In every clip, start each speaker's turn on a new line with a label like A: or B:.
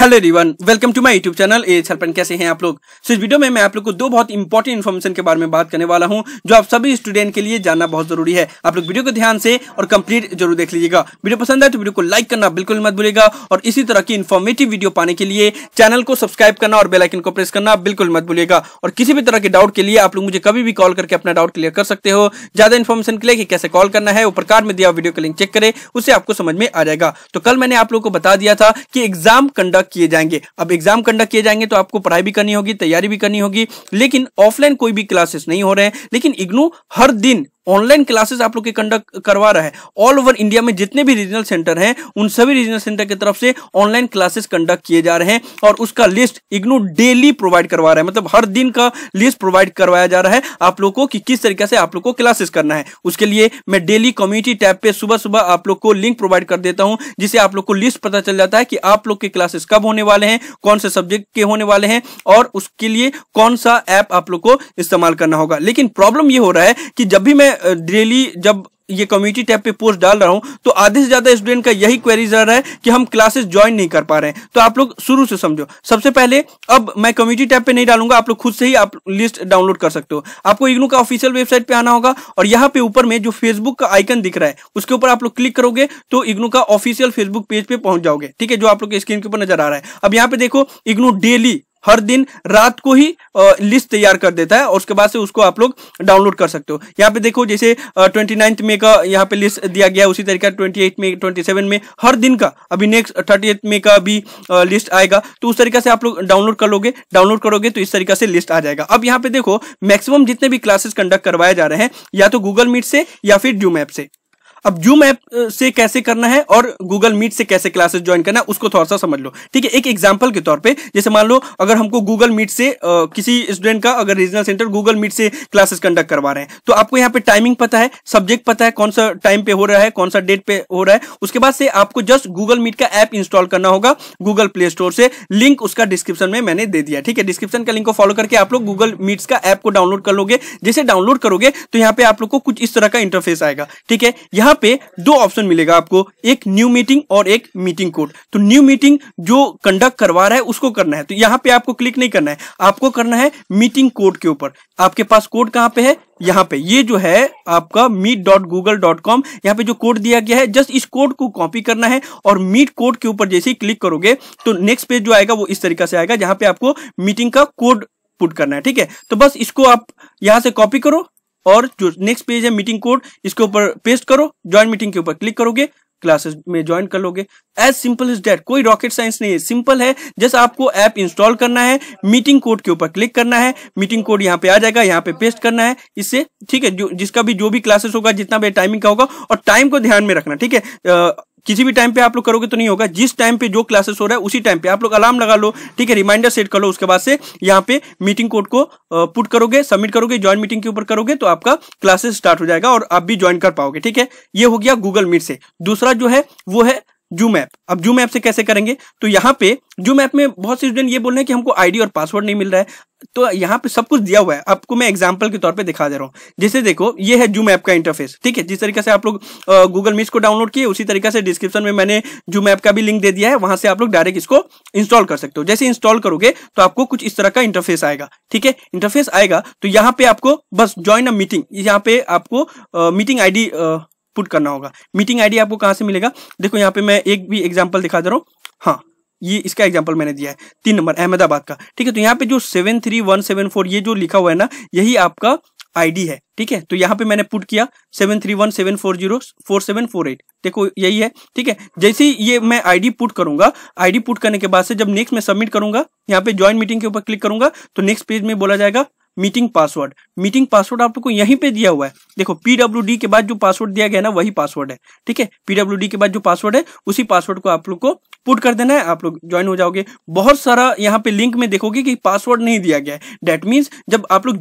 A: hello everyone welcome to my YouTube channel ए हेल्पन कैसे हैं आप लोग सो इस वीडियो में मैं आप लोग को दो बहुत इंपॉर्टेंट इन्फॉर्मेशन के बारे में बात करने वाला हूं जो आप सभी स्टूडेंट के लिए जानना बहुत जरूरी है आप लोग वीडियो को ध्यान से और कंप्लीट जरूर देख लीजिएगा वीडियो पसंद आए तो वीडियो को लाइक करना बिल्कुल मत भूलेगा और इसी तरह की इन्फॉर्मेटिव वीडियो पाने के लिए चैनल को सब्सक्राइब करना और बेलाइकन को प्रेस करना बिल्कुल मत भूलेगा और किसी भी तरह के डाउट के लिए आप लोग मुझे कभी भी कॉल करके अपना डाउट क्लियर कर सकते हो ज्यादा इन्फॉर्मेशन के लिए कि कैसे कॉल करना है ऊपर कार्ड में दिया वीडियो का लिंक चेक करें उसे आपको समझ में आ जाएगा तो कल मैंने आप लोग को बता दिया था कि एग्जाम कंडक्ट कंडक्ट किए जाएंगे अब एग्जाम कंडक्ट किए जाएंगे तो आपको पढ़ाई भी करनी होगी तैयारी भी करनी होगी लेकिन ऑफलाइन कोई भी क्लासेस नहीं हो रहे हैं लेकिन इग्नू हर दिन ऑनलाइन क्लासेस आप लोग के कंडक्ट करवा रहा है ऑल ओवर इंडिया में जितने भी रीजनल सेंटर हैं उन सभी रीजनल सेंटर की तरफ से ऑनलाइन क्लासेस कंडक्ट किए जा रहे हैं और उसका लिस्ट इग्नो डेली प्रोवाइड करवा रहा है मतलब हर दिन का लिस्ट प्रोवाइड करवाया जा रहा है आप लोग को कि किस तरीके से आप लोग को क्लासेस करना है उसके लिए मैं डेली कम्युनिटी टैब पे सुबह सुबह आप लोग को लिंक प्रोवाइड कर देता हूं जिसे आप लोग को लिस्ट पता चल जाता है कि आप लोग के क्लासेस कब होने वाले हैं कौन से सब्जेक्ट के होने वाले हैं और उसके लिए कौन सा ऐप आप लोग को इस्तेमाल करना होगा लेकिन प्रॉब्लम यह हो रहा है कि जब भी मैं मैं डेली जब ये कम्युनिटी टैब पे पोस्ट डाल रहा हूँ तो आधे से ज्यादा स्टूडेंट का यही क्वेरीज आ रहा है कि हम क्लासेस ज्वाइन नहीं कर पा रहे हैं तो आप लोग शुरू से समझो सबसे पहले अब मैं कम्युनिटी टैब पे नहीं डालूंगा आप लोग खुद से ही आप लिस्ट डाउनलोड कर सकते हो आपको इग्नू का ऑफिशियल वेबसाइट पे आना होगा और यहाँ पे ऊपर में जो फेसबुक का आइकन दिख रहा है उसके ऊपर आप लोग क्लिक करोगे तो इग्नू का ऑफिशियल फेसबुक पेज पे पहुंच जाओगे ठीक है जो आप लोग स्क्रीन के ऊपर नजर आ रहा है अब यहाँ पे देखो इग्नू डेली हर दिन रात को ही लिस्ट तैयार कर देता है और उसके बाद से उसको आप लोग डाउनलोड कर सकते हो यहाँ पे देखो जैसे ट्वेंटी नाइन्थ में का यहाँ पे लिस्ट दिया गया उसी तरीके twenty eight May twenty seven में हर दिन का अभी नेक्स्ट थर्टी एट में का भी लिस्ट आएगा तो उस तरीके से आप लोग डाउनलोड कर लोगे डाउनलोड करोगे तो इस तरीके से लिस्ट आ जाएगा अब यहाँ पे देखो मैक्सिमम जितने भी क्लासेस कंडक्ट करवाए जा रहे हैं या तो गूगल मीट से या फिर ड्यूमैप से अब जूम ऐप से कैसे करना है और गूगल मीट से कैसे क्लासेस ज्वाइन करना है उसको थोड़ा सा समझ लो ठीक है एक एग्जाम्पल के तौर पर जैसे मान लो अगर हमको गूगल मीट से किसी स्टूडेंट का अगर रीजनल सेंटर गूगल मीट से क्लासेस कंडक्ट करवा रहे हैं तो आपको यहाँ पे टाइमिंग पता है सब्जेक्ट पता है कौन सा टाइम पे हो रहा है कौन सा डेट पे हो रहा है उसके बाद से आपको जस्ट गूगल मीट का ऐप इंस्टॉल करना होगा गूगल प्ले स्टोर से लिंक उसका डिस्क्रिप्शन में मैंने दे दिया ठीक है डिस्क्रिप्शन का लिंक को फॉलो करके आप लोग गूगल मीट्स का ऐप को डाउनलोड कर लोगे जैसे डाउनलोड करोगे तो यहाँ पे आप लोग को कुछ इस तरह का इंटरफेस आएगा ठीक है यहाँ यहाँ पे दो ऑप्शन मिलेगा आपको एक न्यू मीटिंग और एक मीटिंग कोड तो न्यू मीटिंग जो कंडक्ट करवा रहा है उसको करना है तो यहाँ पे आपको क्लिक नहीं करना है आपको करना है मीटिंग कोड के ऊपर आपके पास कोड कहाँ पे है यहाँ पे ये जो है आपका meet dot Google dot com यहाँ पे जो कोड दिया गया है जस्ट इस कोड को कॉपी करना है और मीट कोड के ऊपर जैसे ही क्लिक करोगे तो नेक्स्ट पेज जो आएगा वो इस तरीका से आएगा जहाँ पे आपको मीटिंग का कोड पुट करना है ठीक है तो बस इसको आप यहां से कॉपी करो और जो नेक्स्ट पेज है मीटिंग कोड इसके ऊपर पेस्ट करो ज्वाइन मीटिंग के ऊपर क्लिक करोगे क्लासेस में ज्वाइन कर लोगे एज सिंपल इज डेट कोई रॉकेट साइंस नहीं है सिंपल है जैसे आपको ऐप इंस्टॉल करना है मीटिंग कोड के ऊपर क्लिक करना है मीटिंग कोड यहाँ पे आ जाएगा यहाँ पे पेस्ट करना है इससे ठीक है जो जिसका भी जो भी क्लासेस होगा जितना भी टाइमिंग का होगा और टाइम को ध्यान में रखना ठीक है किसी भी टाइम पे आप लोग करोगे तो नहीं होगा जिस टाइम पे जो क्लासेस हो रहा है उसी टाइम पे आप लोग अलार्म लगा लो ठीक है रिमाइंडर सेट कर लो उसके बाद से यहाँ पे मीटिंग कोड को पुट करोगे सबमिट करोगे ज्वाइन मीटिंग के ऊपर करोगे तो आपका क्लासेस स्टार्ट हो जाएगा और आप भी ज्वाइन कर पाओगे ठीक है ये हो गया गूगल मीट से दूसरा जो है वो है जूम ऐप अब जूम ऐप से कैसे करेंगे तो यहाँ पे जूम ऐप में बहुत से स्टूडेंट ये बोल रहे हैं कि हमको आईडी और पासवर्ड नहीं मिल रहा है तो यहाँ पे सब कुछ दिया हुआ है आपको मैं एग्जाम्पल के तौर पे दिखा दे रहा हूँ जैसे देखो ये है जूम ऐप का इंटरफेस ठीक है जिस तरीके से आप लोग गूगल मीट को डाउनलोड किए उसी तरीके से डिस्क्रिप्शन में मैंने जूम ऐप का भी लिंक दे दिया है वहां से आप लोग डायरेक्ट इसको इंस्टॉल कर सकते हो जैसे इंस्टॉल करोगे तो आपको कुछ इस तरह का इंटरफेस आएगा ठीक है इंटरफेस आएगा तो यहाँ पे आपको बस ज्वाइन अ मीटिंग यहाँ पे आपको मीटिंग आईडी पुट करना होगा मीटिंग आईडी आपको कहाँ से मिलेगा देखो यहाँ पे मैं एक भी एग्जाम्पल दिखा दे रहा हूँ हाँ ये इसका एग्जाम्पल मैंने दिया है तीन नंबर अहमदाबाद का ठीक है तो यहाँ पे जो seven three one seven four ये जो लिखा हुआ है ना यही आपका आईडी है ठीक है तो यहाँ पे मैंने पुट किया seven three one seven four zero four seven four eight देखो यही है ठीक है जैसे ही ये मैं आईडी पुट करूंगा आईडी पुट करने के बाद से जब नेक्स्ट में सबमिट करूंगा यहाँ पे ज्वाइन मीटिंग के ऊपर क्लिक करूंगा तो नेक्स्ट पेज में बोला जाएगा मीटिंग पासवर्ड मीटिंग पासवर्ड आप लोग को यहीं पे दिया हुआ है देखो पीडब्ल्यू के बाद जो पासवर्ड दिया गया ना वही पासवर्ड है ठीक है पीडब्ल्यू के बाद जो पासवर्ड है उसी पासवर्ड को आप लोग को पुट कर देना है आप लोग ज्वाइन हो जाओगे बहुत सारा यहाँ पे लिंक में देखोगे कि पासवर्ड नहीं दिया गया है डेट मीन्स जब आप लोग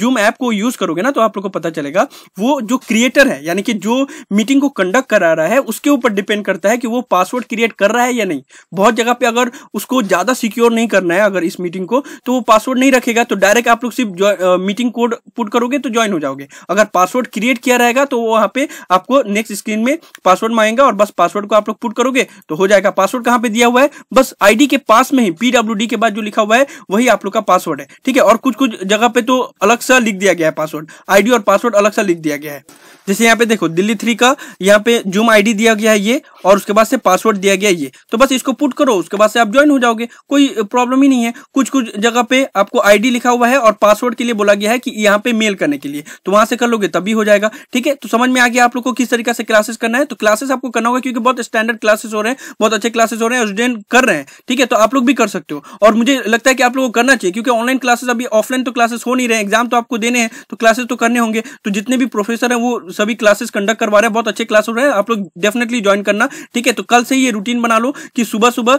A: जूम ऐप को यूज करोगे ना तो आप लोग को पता चलेगा वो जो क्रिएटर है यानी कि जो मीटिंग को कंडक्ट करा रहा है उसके ऊपर डिपेंड करता है कि वो पासवर्ड क्रिएट कर रहा है या नहीं बहुत जगह पे अगर उसको ज्यादा सिक्योर नहीं करना है अगर इस मीटिंग को तो वो पासवर्ड नहीं रखेगा तो डायरेक्ट आप लोग सिर्फ मीटिंग कोड पुट करोगे तो ज्वाइन हो जाओगे अगर पासवर्ड क्रिएट किया रहेगा तो वहां पे आपको नेक्स्ट स्क्रीन में पासवर्ड मांगेगा और बस पासवर्ड को आप लोग पुट करोगे तो हो जाएगा पासवर्ड कहां पे दिया हुआ है बस आईडी के पास में ही पीडब्ल्यू के बाद जो लिखा हुआ है वही आप लोग का पासवर्ड है ठीक है और कुछ कुछ जगह पे तो अलग सा लिख दिया गया है पासवर्ड आईडी और पासवर्ड अलग सा लिख दिया गया है जैसे यहाँ पे देखो दिल्ली थ्री का यहाँ पे जूम आईडी दिया गया है ये और उसके बाद से पासवर्ड दिया गया ये तो बस इसको पुट करो उसके बाद से आप ज्वाइन हो जाओगे कोई प्रॉब्लम ही नहीं है कुछ कुछ जगह पे आपको आईडी लिखा हुआ है और पासवर्ड के लिए बोला गया है कि यहाँ पे मेल करने के लिए तो वहां से कर लोगे तभी हो जाएगा ठीक है तो समझ में आ गया आप लोग को किस तरीके से क्लासेस करना है तो क्लासेस आपको करना होगा क्योंकि बहुत स्टैंडर्ड क्लासेस हो रहे हैं बहुत अच्छे क्लासेस हो रहे हैं स्टूडेंट कर रहे हैं ठीक है तो आप लोग भी कर सकते हो और मुझे लगता है कि आप लोगों को करना चाहिए क्योंकि ऑनलाइन क्लासेस अभी ऑफलाइन तो क्लासेस हो नहीं रहे एग्जाम तो आपको देने हैं तो क्लासेस तो करने होंगे तो जितने भी प्रोफेसर हैं वो सभी क्लासेस कंडक्ट करवा रहे हैं बहुत अच्छे क्लास हो रहे हैं आप लोग डेफिनेटली ज्वाइन करना ठीक है तो कल से ही ये रूटीन बना लो कि सुबह सुबह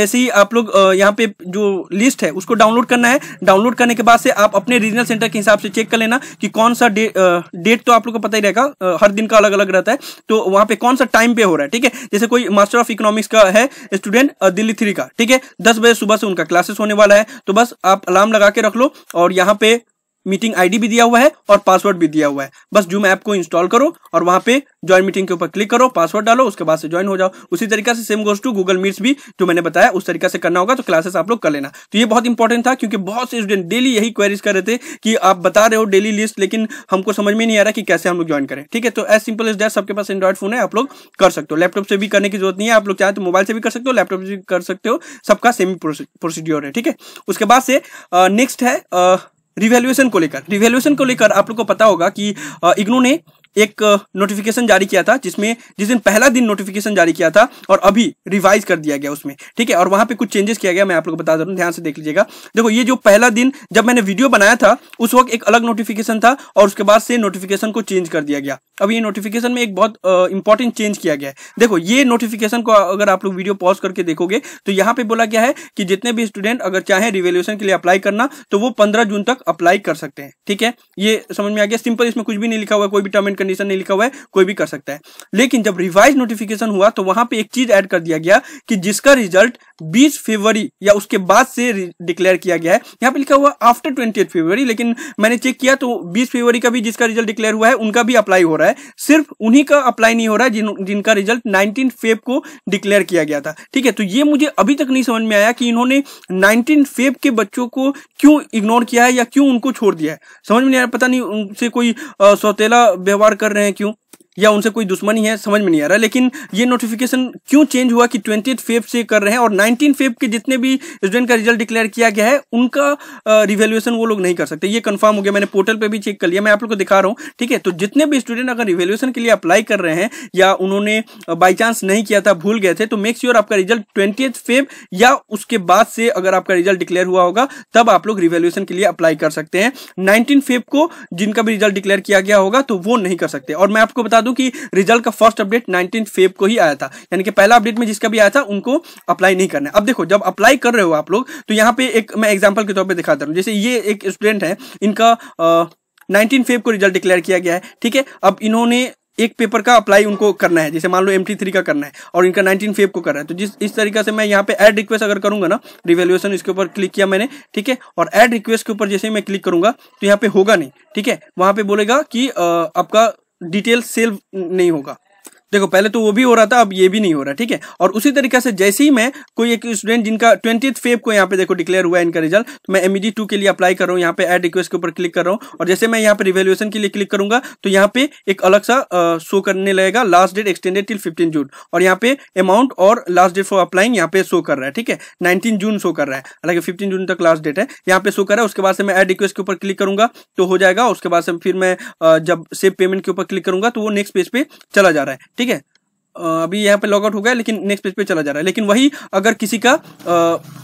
A: जैसे ही आप लोग यहाँ पे जो लिस्ट है उसको डाउनलोड करना है डाउनलोड करने के बाद से आप अपने रीजनल सेंटर के हिसाब से चेक कर लेना कि कौन सा डेट तो आप लोग को पता ही रहेगा हर दिन का अलग अलग रहता है तो वहाँ पे कौन सा टाइम पे हो रहा है ठीक है जैसे कोई मास्टर ऑफ इकोनॉमिक्स किसका है स्टूडेंट दिल्ली थ्री का ठीक है दस बजे सुबह से उनका क्लासेस होने वाला है तो बस आप अलार्म लगा के रख लो और यहाँ पे मीटिंग आईडी भी दिया हुआ है और पासवर्ड भी दिया हुआ है बस जूम ऐप को इंस्टॉल करो और वहां पे ज्वाइन मीटिंग के ऊपर क्लिक करो पासवर्ड डालो उसके बाद से ज्वाइन हो जाओ उसी तरीके से same goes to Google Meets भी जो मैंने बताया उस तरीके से करना होगा तो क्लासेस आप लोग कर लेना तो ये बहुत इंपॉर्टेंट था क्योंकि बहुत से स्टूडेंट डेली यही क्वेरीज कर रहे थे कि आप बता रहे हो डेली लिस्ट लेकिन हमको समझ में नहीं आ रहा कि कैसे हम लोग ज्वाइन करें ठीक है तो एज सिंपल एज डेट सबके पास एंड्रॉइड फोन है आप लोग कर सकते हो लैपटॉप से भी करने की जरूरत नहीं है आप लोग चाहे तो मोबाइल से भी कर सकते हो लैपटॉप से भी कर सकते हो सबका सेम प्रोसीड्योर है ठीक है उसके बाद से नेक्स्ट है रिवैल्यूएशन को लेकर रिवेल्युएशन को लेकर आप लोग को पता होगा कि इग्नो ने एक नोटिफिकेशन जारी किया था जिसमें जिस दिन पहला दिन नोटिफिकेशन जारी किया था और अभी रिवाइज कर दिया गया उसमें ठीक है और वहां पे कुछ चेंजेस किया गया मैं आप लोगों को बता दूं ध्यान से देख लीजिएगा देखो ये जो पहला दिन जब मैंने वीडियो बनाया था उस वक्त एक अलग नोटिफिकेशन था और उसके बाद से नोटिफिकेशन को चेंज कर दिया गया अब ये नोटिफिकेशन में एक बहुत इंपॉर्टेंट चेंज किया गया है देखो ये नोटिफिकेशन को अगर आप लोग वीडियो पॉज करके देखोगे तो यहाँ पे बोला गया है कि जितने भी स्टूडेंट अगर चाहे रिवेल्यूशन के लिए अप्लाई करना तो वो पंद्रह जून तक अप्लाई कर सकते हैं ठीक है ये समझ में आ गया सिंपल इसमें कुछ भी नहीं लिखा हुआ कोई भी टर्म कंडीशन नहीं लिखा हुआ है कोई भी कर सकता है लेकिन जब रिवाइज नोटिफिकेशन हुआ तो वहां पे एक चीज ऐड कर दिया गया कि जिसका रिजल्ट बीस फरवरी या उसके बाद से डिक्लेयर किया गया है यहाँ पे लिखा हुआ आफ्टर ट्वेंटी फरवरी लेकिन मैंने चेक किया तो बीस फरवरी का भी जिसका रिजल्ट डिक्लेयर हुआ है उनका भी अप्लाई हो रहा है सिर्फ उन्हीं का अप्लाई नहीं हो रहा है जिन, जिनका रिजल्ट नाइनटीन फेब को डिक्लेयर किया गया था ठीक है तो ये मुझे अभी तक नहीं समझ में आया कि इन्होंने नाइनटीन फेब के बच्चों को क्यों इग्नोर किया है या क्यों उनको छोड़ दिया है समझ में नहीं आया पता नहीं उनसे कोई सौतेला व्यवहार कर रहे हैं क्यों या उनसे कोई दुश्मनी है समझ में नहीं आ रहा लेकिन ये नोटिफिकेशन क्यों चेंज हुआ कि ट्वेंटी फेब से कर रहे हैं और नाइनटीन फेब के जितने भी स्टूडेंट का रिजल्ट डिक्लेयर किया गया है उनका रिवेल्युएशन वो लोग नहीं कर सकते ये कंफर्म हो गया मैंने पोर्टल पर भी चेक कर लिया मैं आप लोग को दिखा रहा हूँ ठीक है तो जितने भी स्टूडेंट अगर रिवेल्यूशन के लिए अप्लाई कर रहे हैं या उन्होंने बाई चांस नहीं किया था भूल गए थे तो मेक श्योर आपका रिजल्ट ट्वेंटी फेब या उसके बाद से अगर आपका रिजल्ट डिक्लेयर हुआ होगा तब आप लोग रिवेल्यूशन के लिए अप्लाई कर सकते हैं नाइनटीन फेब को जिनका भी रिजल्ट डिक्लेयर किया गया होगा तो वो नहीं कर सकते और मैं आपको बता दूं कि रिजल्ट का फर्स्ट अपडेट 19 फेब को ही आया था यानी कि पहला अपडेट में जिसका भी आया था उनको अप्लाई नहीं करना है अब देखो जब अप्लाई कर रहे हो आप लोग तो यहाँ पे एक मैं एग्जाम्पल के तौर पर दिखाता हूँ जैसे ये एक स्टूडेंट है इनका नाइनटीन फेब को रिजल्ट डिक्लेयर किया गया है ठीक है अब इन्होंने एक पेपर का अप्लाई उनको करना है जैसे मान लो एम थ्री का करना है और इनका नाइनटीन फेब को करना है तो जिस इस तरीके से मैं यहाँ पे ऐड रिक्वेस्ट अगर करूंगा ना रिवेल्युएशन इसके ऊपर क्लिक किया मैंने ठीक है और ऐड रिक्वेस्ट के ऊपर जैसे ही मैं क्लिक करूंगा तो यहाँ पे होगा नहीं ठीक है वहां पे बोलेगा कि आ, आपका डिटेल सेव नहीं होगा देखो पहले तो वो भी हो रहा था अब ये भी नहीं हो रहा ठीक है और उसी तरीके से जैसे ही मैं कोई एक स्टूडेंट जिनका ट्वेंटी फेब को यहाँ पे देखो डिक्लेयर हुआ है इनका रिजल्ट तो मैं एमईडी टू e के लिए अप्लाई कर रहा हूँ यहाँ पे एड रिक्वेस्ट के ऊपर क्लिक कर रहा हूँ और जैसे मैं यहाँ पे रिवेल्यूशन के लिए क्लिक करूंगा तो यहाँ पे एक अलग सा शो करने लगेगा last date extended till fifteen June और यहाँ पे अमाउंट और लास्ट डेट फॉर अप्लाइंग यहाँ पे शो कर रहा है ठीक है नाइनटीन जून शो कर रहा है हालांकि फिफ्टीन जून तक लास्ट डेट है यहाँ पे शो कर रहा है उसके बाद से मैं एड रिक्वेस्ट के ऊपर क्लिक करूंगा तो हो जाएगा उसके बाद से फिर मैं जब सेव पेमेंट के ऊपर क्लिक करूंगा तो वो नेक्स्ट पेज पे चला जा रहा है ठीक ठीक है अभी यहाँ पे लॉगआउट हो गया लेकिन नेक्स्ट पेज पे चला जा रहा है लेकिन वही अगर किसी का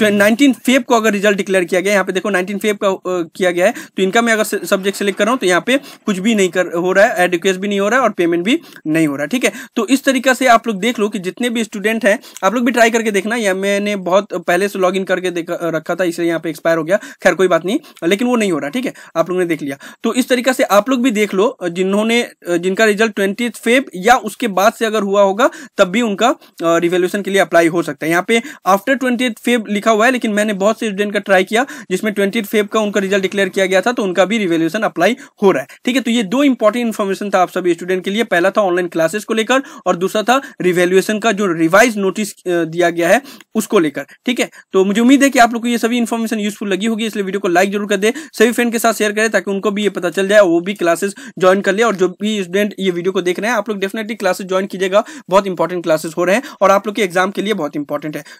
A: नाइनटीन फेब को अगर रिजल्ट डिक्लेयर किया गया यहाँ पे देखो नाइनटीन फेब का आ, किया गया है तो इनका मैं अगर सब्जेक्ट सेलेक्ट कर रहा हूँ तो यहाँ पे कुछ भी नहीं कर हो रहा है एड रिक्वेस्ट भी नहीं हो रहा है और पेमेंट भी नहीं हो रहा है ठीक है तो इस तरीका से आप लोग देख लो कि जितने भी स्टूडेंट हैं आप लोग भी ट्राई करके देखना या मैंने बहुत पहले से लॉग करके रखा था इसलिए यहाँ पे एक्सपायर हो गया खैर कोई बात नहीं लेकिन वो नहीं हो रहा ठीक है आप लोग ने देख लिया तो इस तरीका से आप लोग भी देख लो जिन्होंने जिनका रिजल्ट ट्वेंटी फेब या उसके बाद से अगर हुआ होगा होगा तब भी उनका रिवेल्यूशन के लिए अप्लाई हो सकता है यहाँ पे आफ्टर ट्वेंटी फेब लिखा हुआ है लेकिन मैंने बहुत से स्टूडेंट का ट्राई किया जिसमें ट्वेंटी फेब का उनका रिजल्ट डिक्लेयर किया गया था तो उनका भी रिवेल्यूशन अप्लाई हो रहा है ठीक है तो ये दो इंपॉर्टेंट इन्फॉर्मेशन था आप सभी स्टूडेंट के लिए पहला था ऑनलाइन क्लासेस को लेकर और दूसरा था रिवेल्युएशन का जो रिवाइज नोटिस दिया गया है उसको लेकर ठीक है तो मुझे उम्मीद है कि आप लोग को ये सभी इन्फॉर्मेशन यूजफुल लगी होगी इसलिए वीडियो को लाइक जरूर कर दे सभी फ्रेंड के साथ शेयर करें ताकि उनको भी ये पता चल जाए वो भी क्लासेस ज्वाइन कर ले और जो भी स्टूडेंट ये वीडियो को देख रहे हैं आप लोग डेफिनेटली क्लासेस ज्वाइन कीजिएगा बहुत इंपॉर्टेंट क्लासेस हो रहे हैं और आप लोग के एग्जाम के लिए बहुत इंपॉर्टेंट है